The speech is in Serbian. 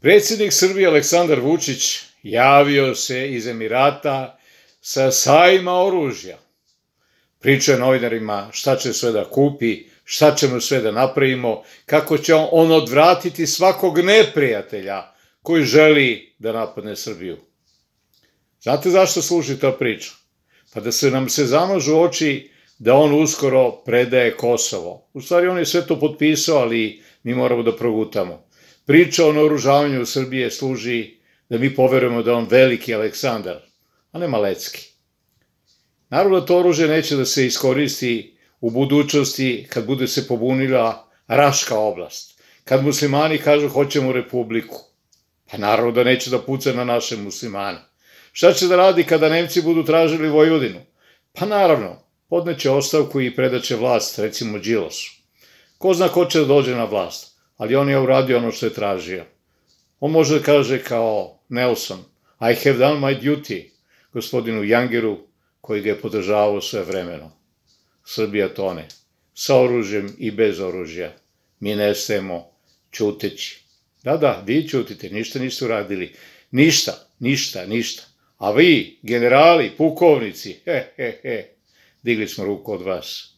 Predsednik Srbije Aleksandar Vučić javio se iz Emirata sa sajma oružja. Pričao je novinarima šta će sve da kupi, šta ćemo sve da napravimo, kako će on odvratiti svakog neprijatelja koji želi da napadne Srbiju. Znate zašto služi ta priča? Pa da se nam se zamažu oči da on uskoro predaje Kosovo. U stvari on je sve to potpisao, ali mi moramo da progutamo. Priča o naoružavanju Srbije služi da mi poverujemo da on veliki Aleksandar, a ne malecki. Naravno da to oružje neće da se iskoristi u budućnosti kad bude se pobunila Raška oblast. Kad muslimani kažu hoćemo republiku, pa naravno da neće da puca na naše muslimane. Šta će da radi kada Nemci budu tražili Vojvodinu? Pa naravno, podneće ostavku i predaće vlast, recimo Đilosu. Ko zna ko će da dođe na vlast? ali on je uradio ono što je tražio. On može da kaže kao Nelson, I have done my duty, gospodinu Jangeru, koji ga je podržavao sve vremeno. Srbija tone, sa oružjem i bez oružja. Mi nestajemo čuteći. Da, da, vi čutite, ništa niste uradili. Ništa, ništa, ništa. A vi, generali, pukovnici, he, he, he, digli smo ruku od vas.